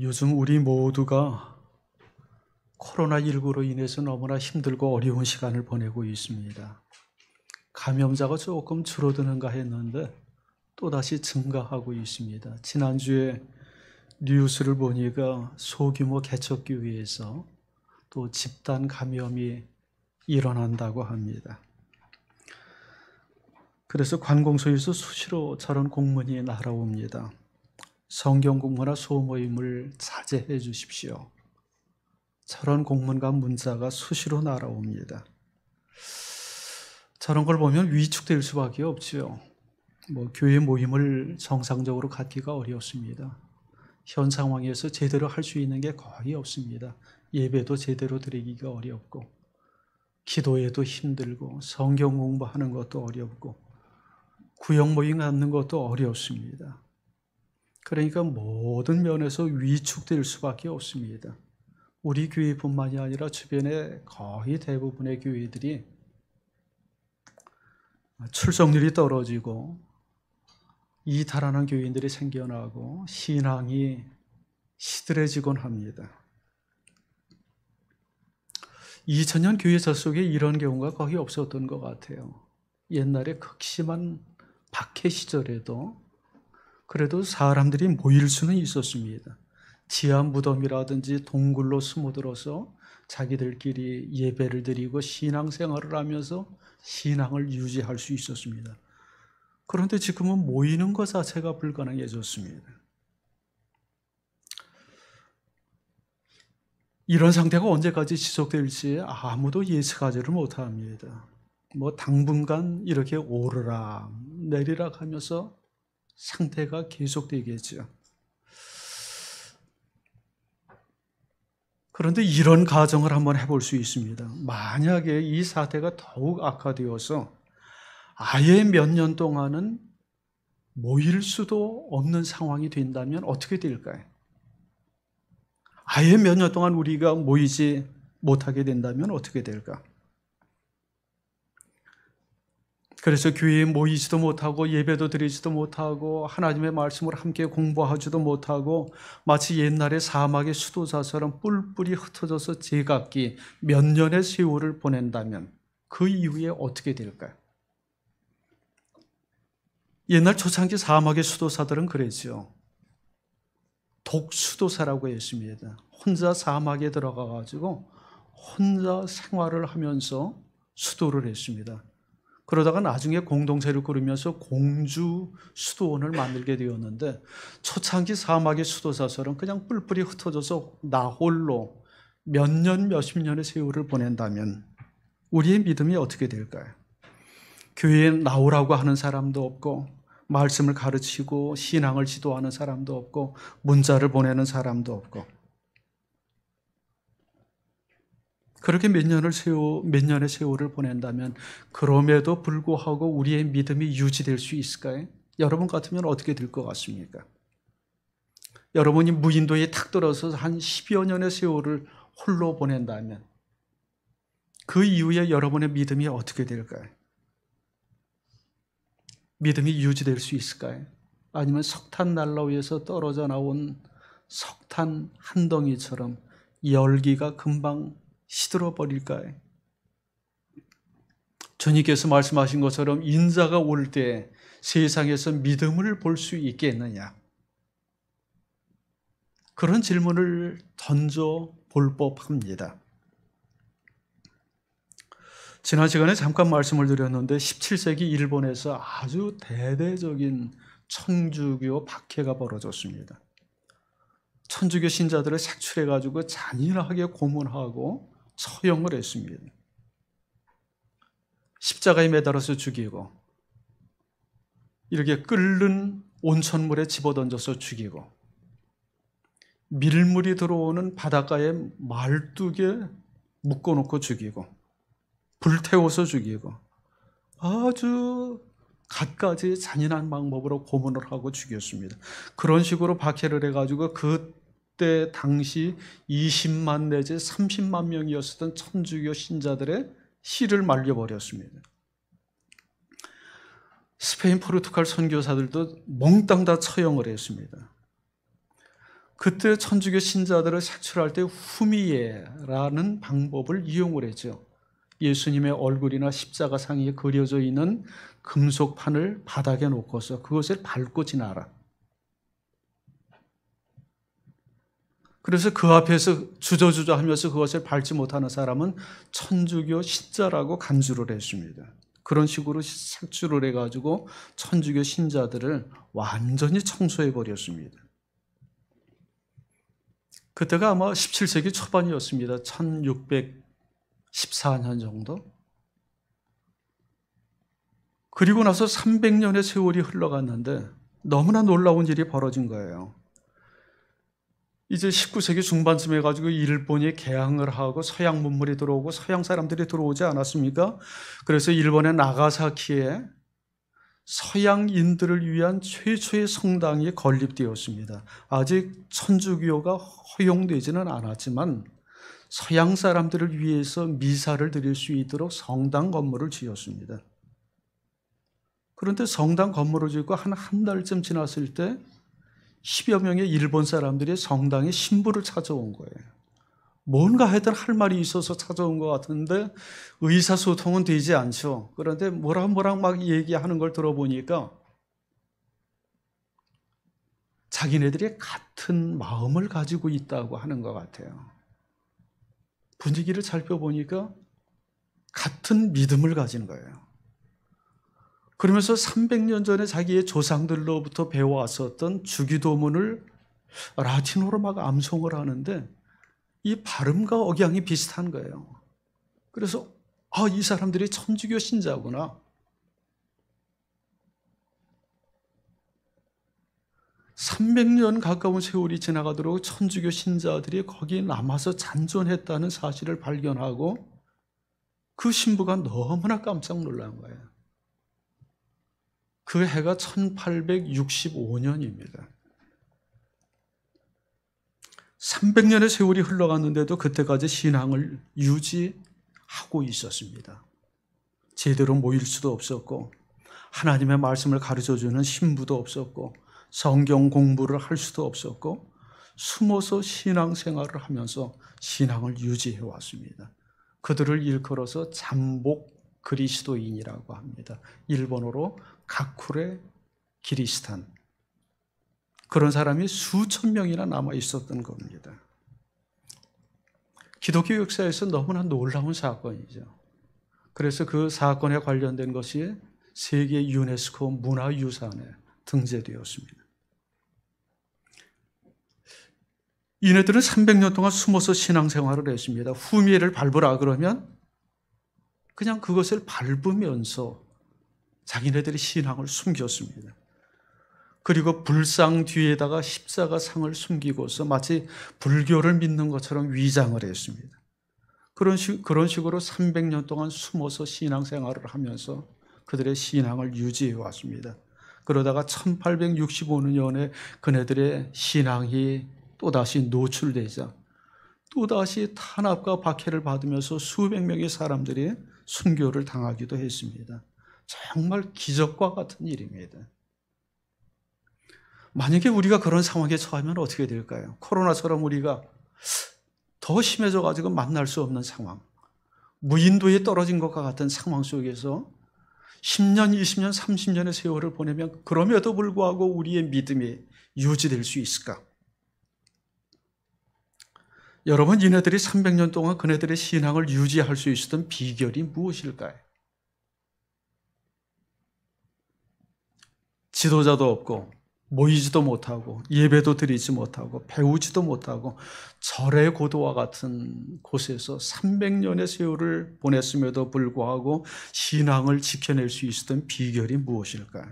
요즘 우리 모두가 코로나19로 인해서 너무나 힘들고 어려운 시간을 보내고 있습니다. 감염자가 조금 줄어드는가 했는데 또다시 증가하고 있습니다. 지난주에 뉴스를 보니까 소규모 개척기위에서또 집단 감염이 일어난다고 합니다. 그래서 관공서에서 수시로 저런 공문이 날아옵니다. 성경 공부나 소모임을 자제해 주십시오. 저런 공문과 문자가 수시로 날아옵니다. 저런 걸 보면 위축될 수밖에 없지요. 뭐 교회 모임을 정상적으로 갖기가 어렵습니다. 현 상황에서 제대로 할 수 있는 게 거의 없습니다. 예배도 제대로 드리기가 어렵고 기도에도 힘들고 성경 공부하는 것도 어렵고 구역 모임 갖는 것도 어렵습니다. 그러니까 모든 면에서 위축될 수밖에 없습니다. 우리 교회뿐만이 아니라 주변의 거의 대부분의 교회들이 출석률이 떨어지고 이탈하는 교인들이 생겨나고 신앙이 시들해지곤 합니다. 2000년 교회사 속에 이런 경우가 거의 없었던 것 같아요. 옛날에 극심한 박해 시절에도 그래도 사람들이 모일 수는 있었습니다. 지하 무덤이라든지 동굴로 숨어들어서 자기들끼리 예배를 드리고 신앙생활을 하면서 신앙을 유지할 수 있었습니다. 그런데 지금은 모이는 것 자체가 불가능해졌습니다. 이런 상태가 언제까지 지속될지 아무도 예측하지를 못합니다. 뭐 당분간 이렇게 오르락 내리락 하면서 상태가 계속되겠죠. 그런데 이런 가정을 한번 해볼 수 있습니다. 만약에 이 사태가 더욱 악화되어서 아예 몇 년 동안은 모일 수도 없는 상황이 된다면 어떻게 될까요? 아예 몇 년 동안 우리가 모이지 못하게 된다면 어떻게 될까? 요 그래서 교회에 모이지도 못하고 예배도 드리지도 못하고 하나님의 말씀을 함께 공부하지도 못하고 마치 옛날에 사막의 수도사처럼 뿔뿔이 흩어져서 제각기 몇 년의 세월을 보낸다면 그 이후에 어떻게 될까요? 옛날 초창기 사막의 수도사들은 그랬지 독수도사라고 했습니다. 혼자 사막에 들어가가지고 혼자 생활을 하면서 수도를 했습니다. 그러다가 나중에 공동체를 꾸리면서 공주 수도원을 만들게 되었는데 초창기 사막의 수도사설은 그냥 뿔뿔이 흩어져서 나 홀로 몇 년, 몇 십 년의 세월을 보낸다면 우리의 믿음이 어떻게 될까요? 교회에 나오라고 하는 사람도 없고 말씀을 가르치고 신앙을 지도하는 사람도 없고 문자를 보내는 사람도 없고 그렇게 몇 년을 세워 몇 년의 세월을 보낸다면 그럼에도 불구하고 우리의 믿음이 유지될 수 있을까요? 여러분 같으면 어떻게 될 것 같습니까? 여러분이 무인도에 탁 들어서 한1여 년의 세월을 홀로 보낸다면 그 이후에 여러분의 믿음이 어떻게 될까요? 믿음이 유지될 수 있을까요? 아니면 석탄 난로 위에서 떨어져 나온 석탄 한 덩이처럼 열기가 금방 시들어 버릴까요? 전이께서 말씀하신 것처럼 인자가 올 때 세상에서 믿음을 볼 수 있겠느냐? 그런 질문을 던져 볼 법합니다. 지난 시간에 잠깐 말씀을 드렸는데 17세기 일본에서 아주 대대적인 천주교 박해가 벌어졌습니다. 천주교 신자들을 색출해가지고 잔인하게 고문하고 처형을 했습니다. 십자가에 매달아서 죽이고 이렇게 끓는 온천물에 집어던져서 죽이고 밀물이 들어오는 바닷가에 말뚝에 묶어놓고 죽이고 불태워서 죽이고 아주 갖가지 잔인한 방법으로 고문을 하고 죽였습니다. 그런 식으로 박해를 해가지고 그 그때 당시 20만 내지 30만 명이었던 었 천주교 신자들의 씨를 말려버렸습니다. 스페인, 포르투갈 선교사들도 몽땅 다 처형을 했습니다. 그때 천주교 신자들을 색출할 때후미에라는 방법을 이용을 했죠. 예수님의 얼굴이나 십자가 상에 그려져 있는 금속판을 바닥에 놓고서 그것을 밟고 지나라. 그래서 그 앞에서 주저주저하면서 그것을 밟지 못하는 사람은 천주교 신자라고 간주를 했습니다. 그런 식으로 색출을 해가지고 천주교 신자들을 완전히 청소해버렸습니다. 그때가 아마 17세기 초반이었습니다. 1614년 정도. 그리고 나서 300년의 세월이 흘러갔는데 너무나 놀라운 일이 벌어진 거예요. 이제 19세기 중반쯤에 가지고 일본이 개항을 하고 서양 문물이 들어오고 서양 사람들이 들어오지 않았습니까? 그래서 일본의 나가사키에 서양인들을 위한 최초의 성당이 건립되었습니다. 아직 천주교가 허용되지는 않았지만 서양 사람들을 위해서 미사를 드릴 수 있도록 성당 건물을 지었습니다. 그런데 성당 건물을 짓고 한 한 달쯤 지났을 때 10여 명의 일본 사람들이 성당에 신부를 찾아온 거예요. 뭔가 하여튼 할 말이 있어서 찾아온 것 같은데 의사소통은 되지 않죠. 그런데 뭐랑 뭐랑 막 얘기하는 걸 들어보니까 자기네들이 같은 마음을 가지고 있다고 하는 것 같아요. 분위기를 살펴보니까 같은 믿음을 가진 거예요. 그러면서 300년 전에 자기의 조상들로부터 배워왔었던 주기도문을 라틴어로 막 암송을 하는데 이 발음과 억양이 비슷한 거예요. 그래서 아, 이 사람들이 천주교 신자구나. 3 0 0년 가까운 세월이 지나가도록 천주교 신자들이 거기에 남아서 잔존했다는 사실을 발견하고 그 신부가 너무나 깜짝 놀란 거예요. 그 해가 1865년입니다. 300년의 세월이 흘러갔는데도 그때까지 신앙을 유지하고 있었습니다. 제대로 모일 수도 없었고, 하나님의 말씀을 가르쳐 주는 신부도 없었고, 성경 공부를 할 수도 없었고, 숨어서 신앙생활을 하면서 신앙을 유지해 왔습니다. 그들을 일컬어서 잠복 그리스도인이라고 합니다. 일본어로 가쿠레 기리스탄. 그런 사람이 수천 명이나 남아 있었던 겁니다. 기독교 역사에서 너무나 놀라운 사건이죠. 그래서 그 사건에 관련된 것이 세계 유네스코 문화유산에 등재되었습니다. 이네들은 300년 동안 숨어서 신앙생활을 했습니다. 후미를 밟으라 그러면 그냥 그것을 밟으면서 자기네들의 신앙을 숨겼습니다. 그리고 불상 뒤에다가 십자가 상을 숨기고서 마치 불교를 믿는 것처럼 위장을 했습니다. 그런, 식, 그런 식으로 300년 동안 숨어서 신앙생활을 하면서 그들의 신앙을 유지해 왔습니다. 그러다가 1865년에 그네들의 신앙이 또다시 노출되자 또다시 탄압과 박해를 받으면서 수백 명의 사람들이 순교를 당하기도 했습니다. 정말 기적과 같은 일입니다. 만약에 우리가 그런 상황에 처하면 어떻게 될까요? 코로나처럼 우리가 더 심해져 가지고 만날 수 없는 상황, 무인도에 떨어진 것과 같은 상황 속에서 10년, 20년, 30년의 세월을 보내면 그럼에도 불구하고 우리의 믿음이 유지될 수 있을까? 여러분, 이네들이 300년 동안 그네들의 신앙을 유지할 수 있었던 비결이 무엇일까요? 지도자도 없고, 모이지도 못하고, 예배도 드리지 못하고, 배우지도 못하고, 절의 고도와 같은 곳에서 300년의 세월을 보냈음에도 불구하고, 신앙을 지켜낼 수 있었던 비결이 무엇일까요?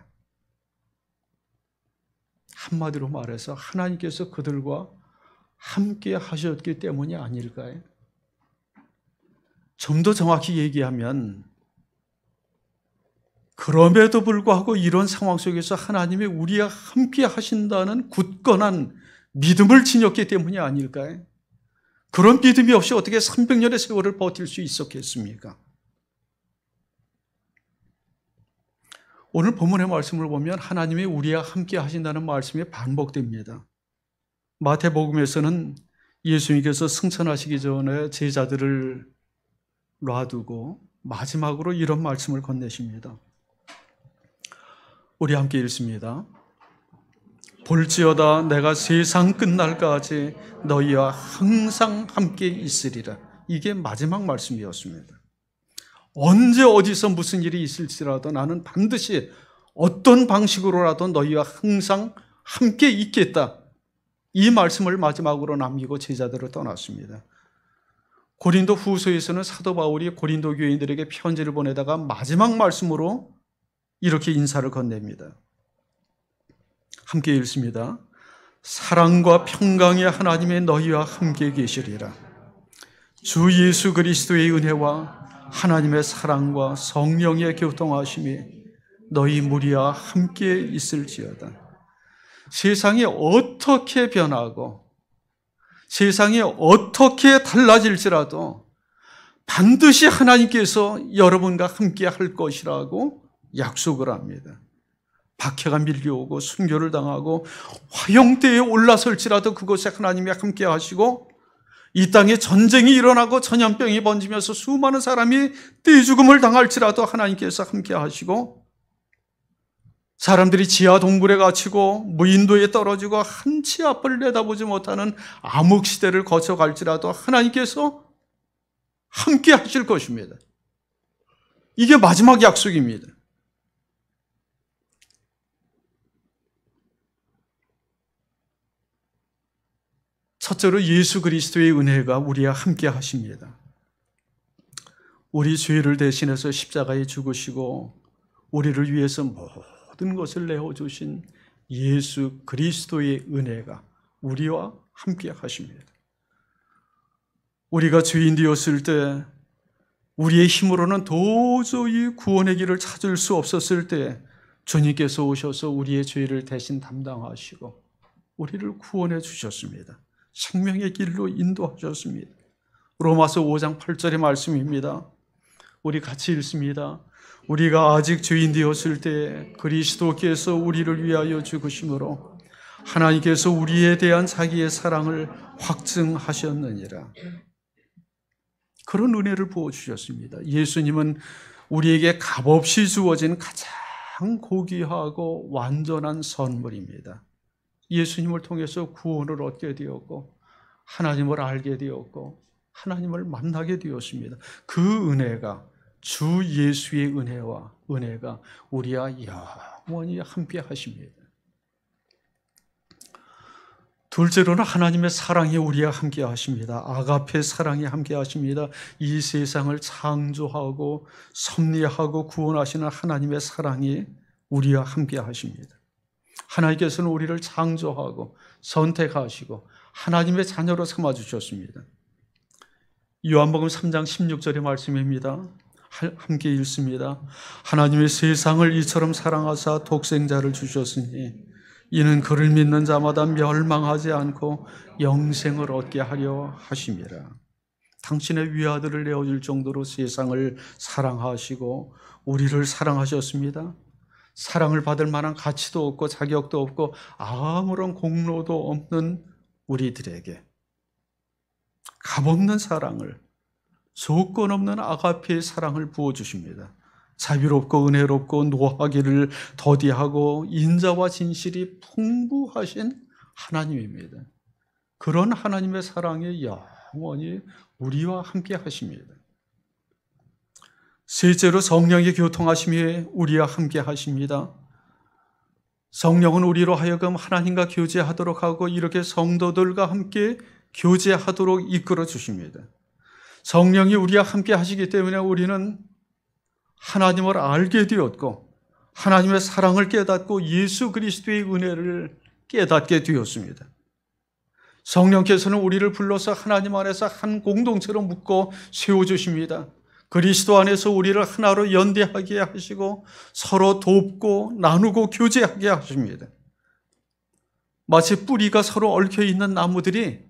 한마디로 말해서 하나님께서 그들과 함께 하셨기 때문이 아닐까요? 좀 더 정확히 얘기하면 그럼에도 불구하고 이런 상황 속에서 하나님이 우리와 함께 하신다는 굳건한 믿음을 지녔기 때문이 아닐까요? 그런 믿음이 없이 어떻게 300년의 세월을 버틸 수 있었겠습니까? 오늘 본문의 말씀을 보면 하나님이 우리와 함께 하신다는 말씀이 반복됩니다. 마태복음에서는 예수님께서 승천하시기 전에 제자들을 놔두고 마지막으로 이런 말씀을 건네십니다. 우리 함께 읽습니다. 볼지어다 내가 세상 끝날까지 너희와 항상 함께 있으리라. 이게 마지막 말씀이었습니다. 언제 어디서 무슨 일이 있을지라도 나는 반드시 어떤 방식으로라도 너희와 항상 함께 있겠다. 이 말씀을 마지막으로 남기고 제자들을 떠났습니다. 고린도 후서에서는 사도 바울이 고린도 교인들에게 편지를 보내다가 마지막 말씀으로 이렇게 인사를 건넵니다. 함께 읽습니다. 사랑과 평강의 하나님의 너희와 함께 계시리라. 주 예수 그리스도의 은혜와 하나님의 사랑과 성령의 교통하심이 너희 무리와 함께 있을지어다. 세상이 어떻게 변하고 세상이 어떻게 달라질지라도 반드시 하나님께서 여러분과 함께 할 것이라고 약속을 합니다. 박해가 밀려오고 순교를 당하고 화영대에 올라설지라도 그곳에 하나님이 함께 하시고 이 땅에 전쟁이 일어나고 전염병이 번지면서 수많은 사람이 떼죽음을 당할지라도 하나님께서 함께 하시고 사람들이 지하 동굴에 갇히고 무인도에 떨어지고 한치 앞을 내다보지 못하는 암흑 시대를 거쳐갈지라도 하나님께서 함께 하실 것입니다. 이게 마지막 약속입니다. 첫째로 예수 그리스도의 은혜가 우리와 함께 하십니다. 우리 죄를 대신해서 십자가에 죽으시고 우리를 위해서 뭐 모든 것을 내어 주신 예수 그리스도의 은혜가 우리와 함께 하십니다. 우리가 죄인 되었을 때 우리의 힘으로는 도저히 구원의 길을 찾을 수 없었을 때 주님께서 오셔서 우리의 죄를 대신 담당하시고 우리를 구원해 주셨습니다. 생명의 길로 인도하셨습니다. 로마서 5장 8절의 말씀입니다. 우리 같이 읽습니다. 우리가 아직 죄인 되었을 때 그리스도께서 우리를 위하여 죽으심으로 하나님께서 우리에 대한 자기의 사랑을 확증하셨느니라. 그런 은혜를 부어주셨습니다. 예수님은 우리에게 값없이 주어진 가장 고귀하고 완전한 선물입니다. 예수님을 통해서 구원을 얻게 되었고, 하나님을 알게 되었고, 하나님을 만나게 되었습니다. 그 은혜가 주 예수의 은혜와 은혜가 우리와 아 영원히 함께 하십니다. 둘째로는 하나님의 사랑이 우리와 함께 하십니다. 아가페 사랑이 함께 하십니다. 이 세상을 창조하고 섭리하고 구원하시는 하나님의 사랑이 우리와 함께 하십니다. 하나님께서는 우리를 창조하고 선택하시고 하나님의 자녀로 삼아 주셨습니다. 요한복음 3장 16절의 말씀입니다. 함께 읽습니다. 하나님의 세상을 이처럼 사랑하사 독생자를 주셨으니 이는 그를 믿는 자마다 멸망하지 않고 영생을 얻게 하려 하심이라. 당신의 위아들을 내어줄 정도로 세상을 사랑하시고 우리를 사랑하셨습니다. 사랑을 받을 만한 가치도 없고 자격도 없고 아무런 공로도 없는 우리들에게 값없는 사랑을 조건 없는 아가피의 사랑을 부어주십니다. 자비롭고 은혜롭고 노하기를 더디하고 인자와 진실이 풍부하신 하나님입니다. 그런 하나님의 사랑이 영원히 우리와 함께 하십니다. 실제로 성령의 교통하심이 우리와 함께 하십니다. 성령은 우리로 하여금 하나님과 교제하도록 하고 이렇게 성도들과 함께 교제하도록 이끌어 주십니다. 성령이 우리와 함께 하시기 때문에 우리는 하나님을 알게 되었고 하나님의 사랑을 깨닫고 예수 그리스도의 은혜를 깨닫게 되었습니다. 성령께서는 우리를 불러서 하나님 안에서 한 공동체로 묶고 세워주십니다. 그리스도 안에서 우리를 하나로 연대하게 하시고 서로 돕고 나누고 교제하게 하십니다. 마치 뿌리가 서로 얽혀 있는 나무들이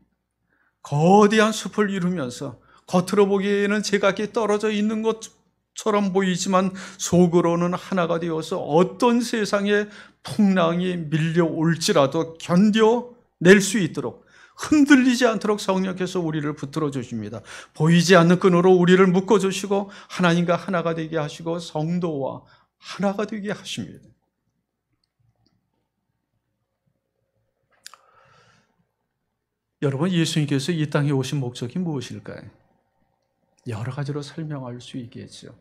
거대한 숲을 이루면서 겉으로 보기에는 제각기 떨어져 있는 것처럼 보이지만 속으로는 하나가 되어서 어떤 세상에 풍랑이 밀려올지라도 견뎌낼 수 있도록 흔들리지 않도록 성령께서 우리를 붙들어 주십니다. 보이지 않는 끈으로 우리를 묶어 주시고 하나님과 하나가 되게 하시고 성도와 하나가 되게 하십니다. 여러분 예수님께서 이 땅에 오신 목적이 무엇일까요? 여러 가지로 설명할 수 있겠죠.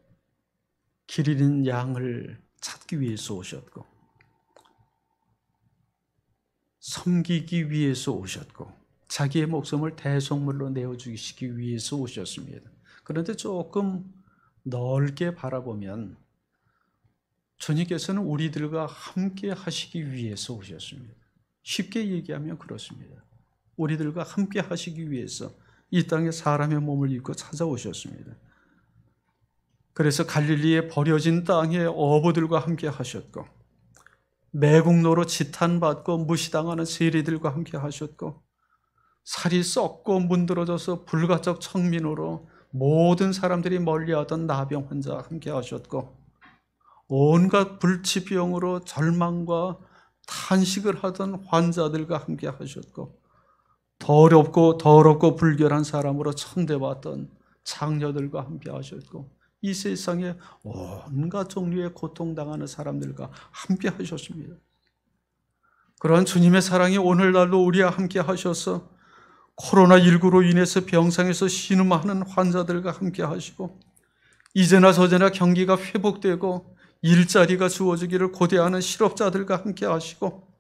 길 잃은 양을 찾기 위해서 오셨고, 섬기기 위해서 오셨고, 자기의 목숨을 대속물로 내어주시기 위해서 오셨습니다. 그런데 조금 넓게 바라보면, 주님께서는 우리들과 함께 하시기 위해서 오셨습니다. 쉽게 얘기하면 그렇습니다. 우리들과 함께 하시기 위해서 이 땅에 사람의 몸을 입고 찾아오셨습니다. 그래서 갈릴리의 버려진 땅에 어부들과 함께 하셨고 매국노로 지탄받고 무시당하는 세리들과 함께 하셨고 살이 썩고 문드러져서 불가적 청민으로 모든 사람들이 멀리하던 나병 환자 함께 하셨고 온갖 불치병으로 절망과 탄식을 하던 환자들과 함께 하셨고 더럽고 더럽고 불결한 사람으로 천대받던 장녀들과 함께 하셨고 이 세상에 온갖 종류의 고통당하는 사람들과 함께 하셨습니다. 그러한 주님의 사랑이 오늘날도 우리와 함께 하셔서 코로나19로 인해서 병상에서 신음하는 환자들과 함께 하시고 이제나 저제나 경기가 회복되고 일자리가 주어지기를 고대하는 실업자들과 함께 하시고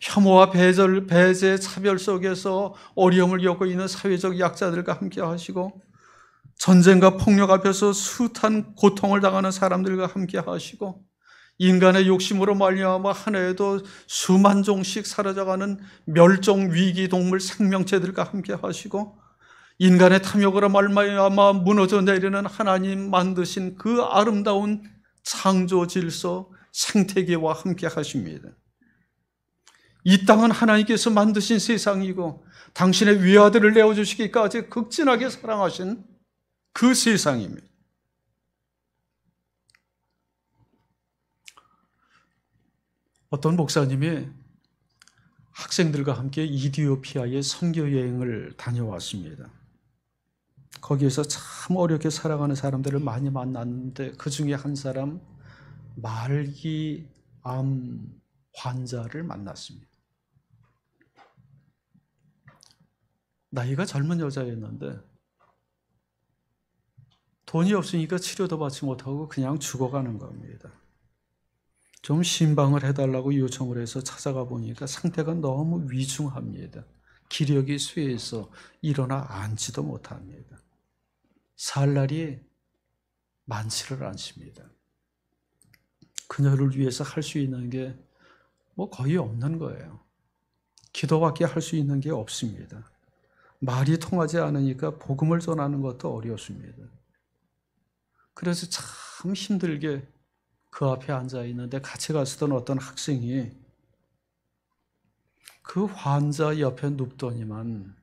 혐오와 배절, 배제, 차별 속에서 어려움을 겪고 있는 사회적 약자들과 함께 하시고 전쟁과 폭력 앞에서 숱한 고통을 당하는 사람들과 함께 하시고 인간의 욕심으로 말미암아 한 해에도 수만 종씩 사라져가는 멸종 위기 동물 생명체들과 함께 하시고 인간의 탐욕으로 말미암아 무너져 내리는 하나님 만드신 그 아름다운 창조 질서 생태계와 함께 하십니다. 이 땅은 하나님께서 만드신 세상이고 당신의 위아들을 내어주시기까지 극진하게 사랑하신 그 세상입니다. 어떤 목사님이 학생들과 함께 이디오피아의 선교 여행을 다녀왔습니다. 거기에서 참 어렵게 살아가는 사람들을 많이 만났는데 그 중에 한 사람 말기암 환자를 만났습니다. 나이가 젊은 여자였는데 돈이 없으니까 치료도 받지 못하고 그냥 죽어가는 겁니다. 좀 신방을 해달라고 요청을 해서 찾아가 보니까 상태가 너무 위중합니다. 기력이 쇠해서 일어나 앉지도 못합니다. 살 날이 많지를 않습니다. 그녀를 위해서 할 수 있는 게 뭐 거의 없는 거예요. 기도밖에 할 수 있는 게 없습니다. 말이 통하지 않으니까 복음을 전하는 것도 어려웠습니다. 그래서 참 힘들게 그 앞에 앉아 있는데 같이 갔었던 어떤 학생이 그 환자 옆에 눕더니만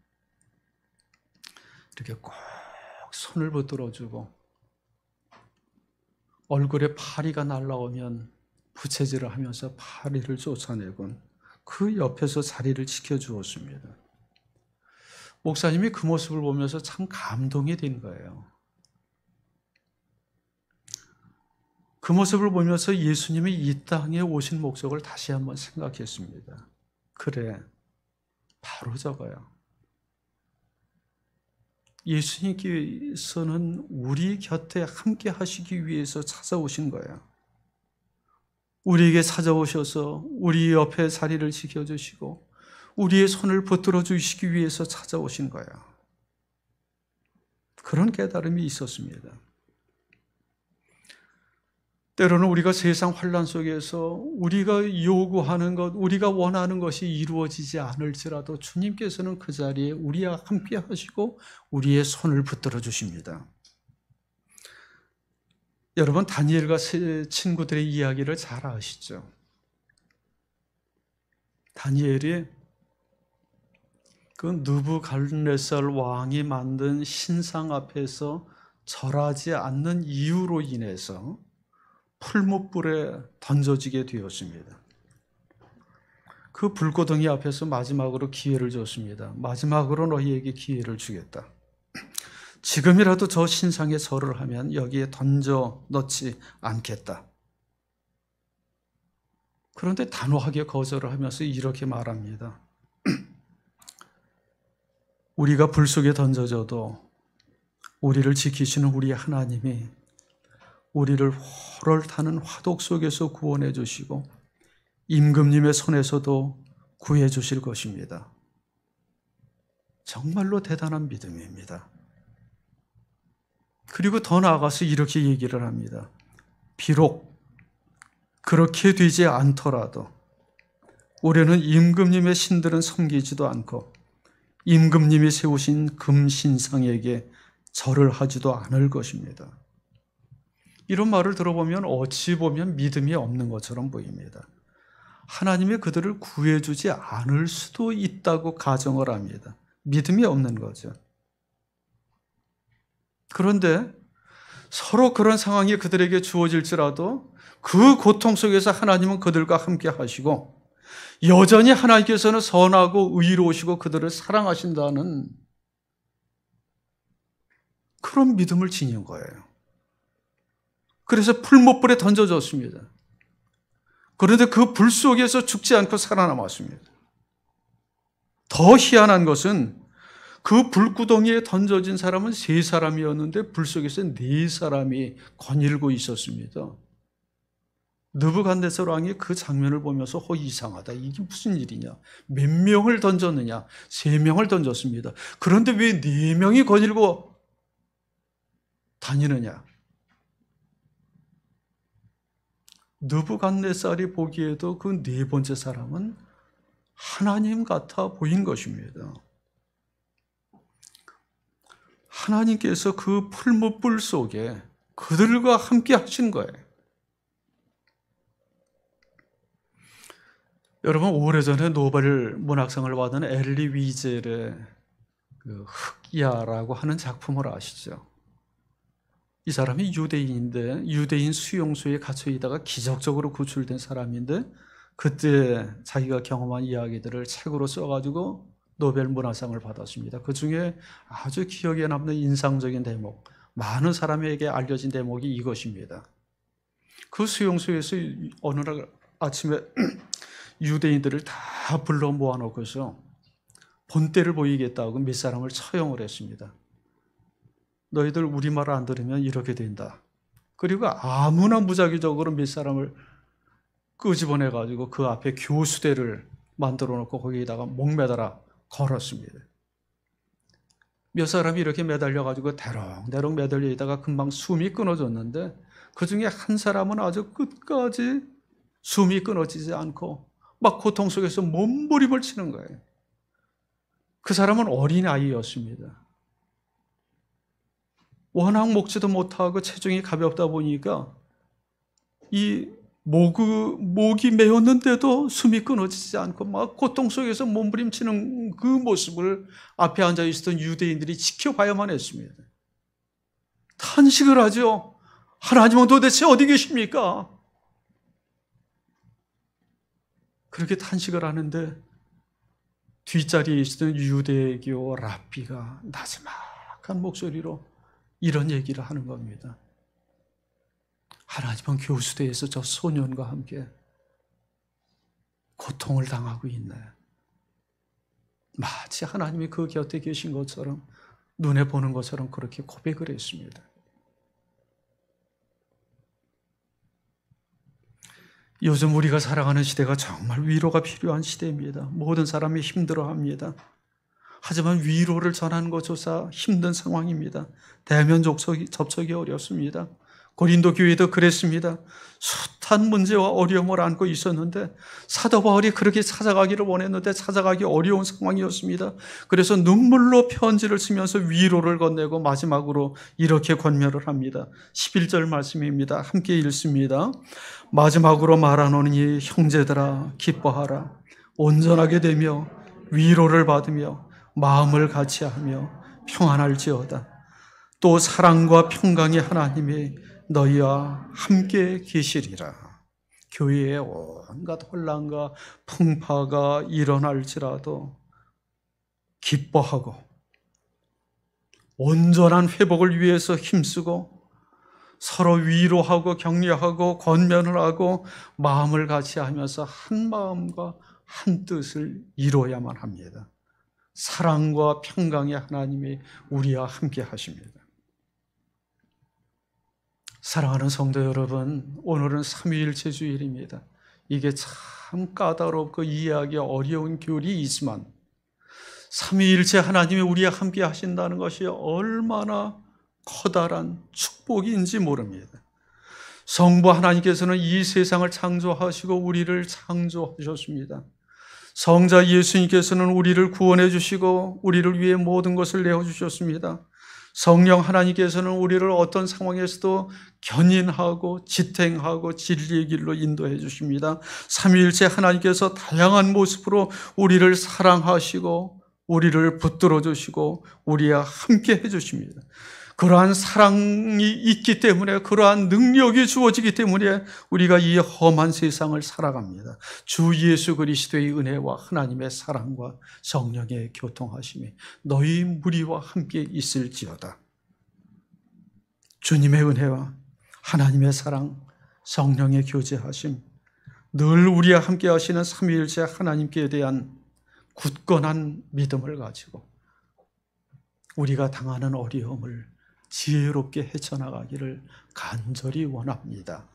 이렇게 꼭 손을 붙들어주고 얼굴에 파리가 날라오면 부채질을 하면서 파리를 쫓아내곤 그 옆에서 자리를 지켜주었습니다. 목사님이 그 모습을 보면서 참 감동이 된 거예요. 그 모습을 보면서 예수님이 이 땅에 오신 목적을 다시 한번 생각했습니다. 그래, 바로 저거요. 예수님께서는 우리 곁에 함께 하시기 위해서 찾아오신 거예요. 우리에게 찾아오셔서 우리 옆에 자리를 지켜주시고 우리의 손을 붙들어 주시기 위해서 찾아오신 거예요. 그런 깨달음이 있었습니다. 때로는 우리가 세상 환란 속에서 우리가 요구하는 것, 우리가 원하는 것이 이루어지지 않을지라도 주님께서는 그 자리에 우리와 함께 하시고 우리의 손을 붙들어 주십니다. 여러분 다니엘과 친구들의 이야기를 잘 아시죠? 다니엘이 그 느부갓네살 왕이 만든 신상 앞에서 절하지 않는 이유로 인해서 풀무불에 던져지게 되었습니다. 그 불고등이 앞에서 마지막으로 기회를 줬습니다. 마지막으로 너희에게 기회를 주겠다. 지금이라도 저 신상에 절을 하면 여기에 던져 넣지 않겠다. 그런데 단호하게 거절을 하면서 이렇게 말합니다. 우리가 불 속에 던져져도 우리를 지키시는 우리 하나님이 우리를 호를 타는 화독 속에서 구원해 주시고 임금님의 손에서도 구해 주실 것입니다. 정말로 대단한 믿음입니다. 그리고 더 나아가서 이렇게 얘기를 합니다. 비록 그렇게 되지 않더라도 우리는 임금님의 신들은 섬기지도 않고 임금님이 세우신 금신상에게 절을 하지도 않을 것입니다. 이런 말을 들어보면 어찌 보면 믿음이 없는 것처럼 보입니다. 하나님이 그들을 구해주지 않을 수도 있다고 가정을 합니다. 믿음이 없는 거죠. 그런데 서로 그런 상황이 그들에게 주어질지라도 그 고통 속에서 하나님은 그들과 함께 하시고 여전히 하나님께서는 선하고 의로우시고 그들을 사랑하신다는 그런 믿음을 지닌 거예요. 그래서 풀목불에 던져졌습니다. 그런데 그 불 속에서 죽지 않고 살아남았습니다. 더 희한한 것은 그 불구덩이에 던져진 사람은 세 사람이었는데 불 속에서 네 사람이 거닐고 있었습니다. 느부갓네살 왕이 그 장면을 보면서 허 어, 이상하다. 이게 무슨 일이냐? 몇 명을 던졌느냐? 세 명을 던졌습니다. 그런데 왜 네 명이 거닐고 다니느냐? 느부갓네살이 보기에도 그 네 번째 사람은 하나님 같아 보인 것입니다. 하나님께서 그 풀무불 속에 그들과 함께 하신 거예요. 여러분 오래전에 노벨 문학상을 받은 엘리 위젤의 그 흑야라고 하는 작품을 아시죠? 이 사람이 유대인인데 유대인 수용소에 갇혀 있다가 기적적으로 구출된 사람인데 그때 자기가 경험한 이야기들을 책으로 써가지고 노벨 문화상을 받았습니다. 그 중에 아주 기억에 남는 인상적인 대목, 많은 사람에게 알려진 대목이 이것입니다. 그 수용소에서 어느 날 아침에 유대인들을 다 불러 모아놓고서 본때를 보이겠다고 몇 사람을 처형을 했습니다. 너희들 우리말 안 들으면 이렇게 된다. 그리고 아무나 무작위적으로 몇 사람을 끄집어내가지고 그 앞에 교수대를 만들어 놓고 거기에다가 목매달아 걸었습니다. 몇 사람이 이렇게 매달려가지고 대롱대롱 매달려 있다가 금방 숨이 끊어졌는데 그 중에 한 사람은 아주 끝까지 숨이 끊어지지 않고 막 고통 속에서 몸부림을 치는 거예요. 그 사람은 어린아이였습니다. 워낙 먹지도 못하고 체중이 가볍다 보니까 이 목, 목이 메였는데도 숨이 끊어지지 않고 막 고통 속에서 몸부림치는 그 모습을 앞에 앉아 있었던 유대인들이 지켜봐야만 했습니다. 탄식을 하죠. 하나님은 도대체 어디 계십니까? 그렇게 탄식을 하는데 뒷자리에 있던 유대교 랍비가 나스막한 목소리로 이런 얘기를 하는 겁니다. 하나님은 교수대에서 저 소년과 함께 고통을 당하고 있네. 마치 하나님이 그 곁에 계신 것처럼 눈에 보는 것처럼 그렇게 고백을 했습니다. 요즘 우리가 살아가는 시대가 정말 위로가 필요한 시대입니다. 모든 사람이 힘들어합니다. 하지만 위로를 전하는 것조차 힘든 상황입니다. 대면 접촉이, 접촉이 어렵습니다. 고린도 교회도 그랬습니다. 숱한 문제와 어려움을 안고 있었는데 사도 바울이 그렇게 찾아가기를 원했는데 찾아가기 어려운 상황이었습니다. 그래서 눈물로 편지를 쓰면서 위로를 건네고 마지막으로 이렇게 권면을 합니다. 11절 말씀입니다. 함께 읽습니다. 마지막으로 말하노니 형제들아 기뻐하라 온전하게 되며 위로를 받으며 마음을 같이하며 평안할지어다. 또 사랑과 평강의 하나님이 너희와 함께 계시리라. 교회에 온갖 혼란과 풍파가 일어날지라도 기뻐하고 온전한 회복을 위해서 힘쓰고 서로 위로하고 격려하고 권면을 하고 마음을 같이 하면서 한 마음과 한 뜻을 이루어야만 합니다. 사랑과 평강의 하나님이 우리와 함께 하십니다. 사랑하는 성도 여러분, 오늘은 3위일체 주일입니다. 이게 참 까다롭고 이해하기 어려운 교리이지만 삼일체 하나님이 우리와 함께 하신다는 것이 얼마나 커다란 축복인지 모릅니다. 성부 하나님께서는 이 세상을 창조하시고 우리를 창조하셨습니다. 성자 예수님께서는 우리를 구원해 주시고 우리를 위해 모든 것을 내어 주셨습니다. 성령 하나님께서는 우리를 어떤 상황에서도 견인하고 지탱하고 진리의 길로 인도해 주십니다. 삼위일체 하나님께서 다양한 모습으로 우리를 사랑하시고 우리를 붙들어 주시고 우리와 함께 해 주십니다. 그러한 사랑이 있기 때문에 그러한 능력이 주어지기 때문에 우리가 이 험한 세상을 살아갑니다. 주 예수 그리스도의 은혜와 하나님의 사랑과 성령의 교통하심이 너희 무리와 함께 있을지어다. 주님의 은혜와 하나님의 사랑, 성령의 교제하심, 늘 우리와 함께 하시는 삼위일체 하나님께 대한 굳건한 믿음을 가지고 우리가 당하는 어려움을 지혜롭게 헤쳐나가기를 간절히 원합니다.